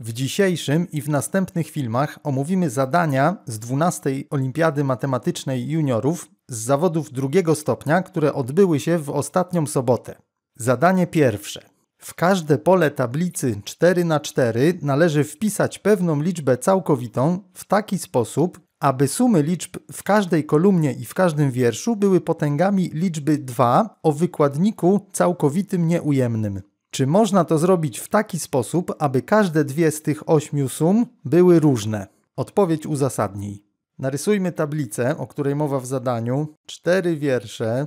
W dzisiejszym i w następnych filmach omówimy zadania z 12 Olimpiady Matematycznej Juniorów z zawodów drugiego stopnia, które odbyły się w ostatnią sobotę. Zadanie pierwsze. W każde pole tablicy 4x4 należy wpisać pewną liczbę całkowitą w taki sposób, aby sumy liczb w każdej kolumnie i w każdym wierszu były potęgami liczby 2 o wykładniku całkowitym nieujemnym. Czy można to zrobić w taki sposób, aby każde dwie z tych ośmiu sum były różne? Odpowiedź uzasadnij. Narysujmy tablicę, o której mowa w zadaniu. Cztery wiersze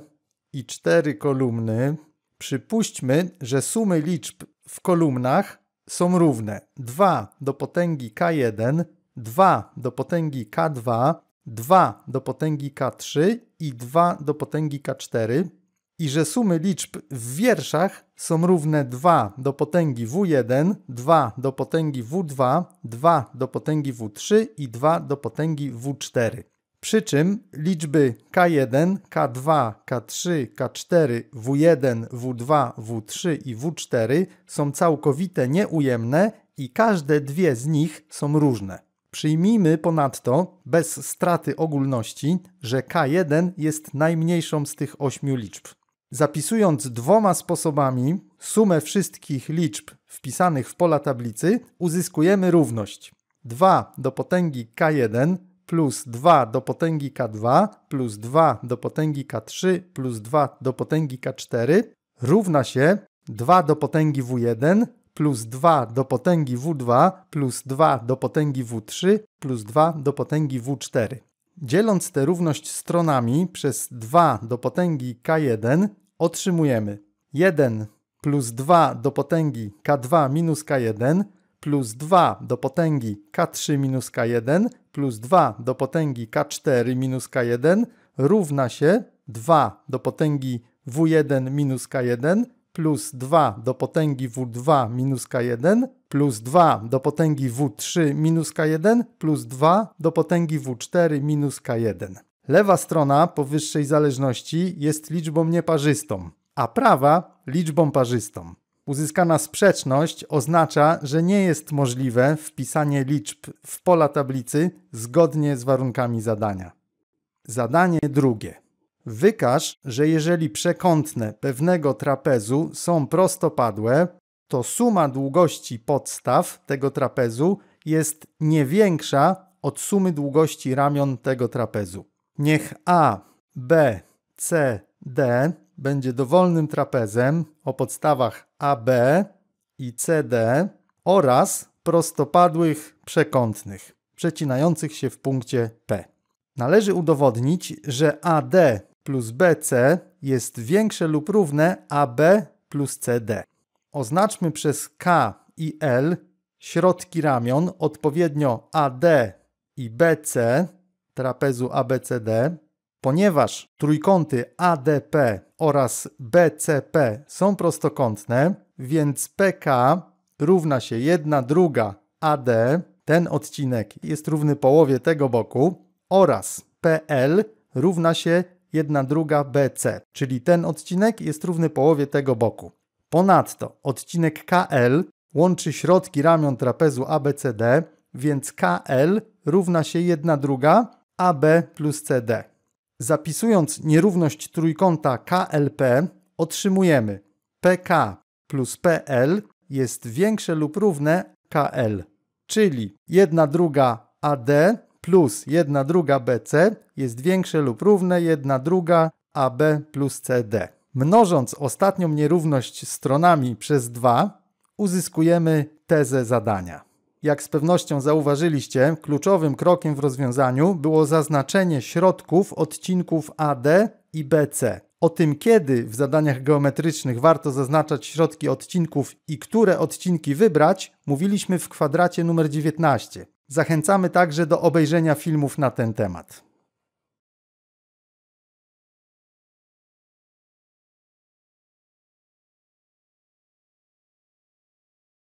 i cztery kolumny. Przypuśćmy, że sumy liczb w kolumnach są równe 2 do potęgi k1, 2 do potęgi k2, 2 do potęgi k3 i 2 do potęgi k4 i że sumy liczb w wierszach są równe 2 do potęgi w1, 2 do potęgi w2, 2 do potęgi w3 i 2 do potęgi w4. Przy czym liczby k1, k2, k3, k4, w1, w2, w3 i w4 są całkowite nieujemne i każde dwie z nich są różne. Przyjmijmy ponadto, bez straty ogólności, że K1 jest najmniejszą z tych ośmiu liczb. Zapisując dwoma sposobami sumę wszystkich liczb wpisanych w pola tablicy, uzyskujemy równość 2 do potęgi k1 plus 2 do potęgi k2 plus 2 do potęgi k3 plus 2 do potęgi k4 równa się 2 do potęgi w1 plus 2 do potęgi w2 plus 2 do potęgi w3 plus 2 do potęgi w4. Dzieląc tę równość stronami przez 2 do potęgi k1 otrzymujemy 1 plus 2 do potęgi k2 minus k1 plus 2 do potęgi k3 minus k1 plus 2 do potęgi k4 minus k1 równa się 2 do potęgi w1 minus k1 plus 2 do potęgi w2 minus k1 plus 2 do potęgi w3 minus k1 plus 2 do potęgi w4 minus k1. Lewa strona powyższej zależności jest liczbą nieparzystą, a prawa liczbą parzystą. Uzyskana sprzeczność oznacza, że nie jest możliwe wpisanie liczb w pola tablicy zgodnie z warunkami zadania. Zadanie drugie. Wykaż, że jeżeli przekątne pewnego trapezu są prostopadłe, to suma długości podstaw tego trapezu jest nie większa od sumy długości ramion tego trapezu. Niech A, B, C, D będzie dowolnym trapezem o podstawach AB i CD oraz prostopadłych przekątnych, przecinających się w punkcie P. Należy udowodnić, że AD plus BC jest większe lub równe AB plus CD. Oznaczmy przez K i L środki ramion odpowiednio AD i BC trapezu ABCD, ponieważ trójkąty ADP oraz BCP są prostokątne, więc PK równa się 1 druga AD, ten odcinek jest równy połowie tego boku, oraz PL równa się jedna druga BC, czyli ten odcinek jest równy połowie tego boku. Ponadto odcinek KL łączy środki ramion trapezu ABCD, więc KL równa się jedna druga AB plus CD. Zapisując nierówność trójkąta KLP otrzymujemy PK plus PL jest większe lub równe KL, czyli jedna druga AD plus 1 druga BC jest większe lub równe 1 druga AB plus CD. Mnożąc ostatnią nierówność stronami przez 2 uzyskujemy tezę zadania. Jak z pewnością zauważyliście, kluczowym krokiem w rozwiązaniu było zaznaczenie środków odcinków AD i BC. O tym, kiedy w zadaniach geometrycznych warto zaznaczać środki odcinków i które odcinki wybrać, mówiliśmy w kwadracie numer 19. Zachęcamy także do obejrzenia filmów na ten temat.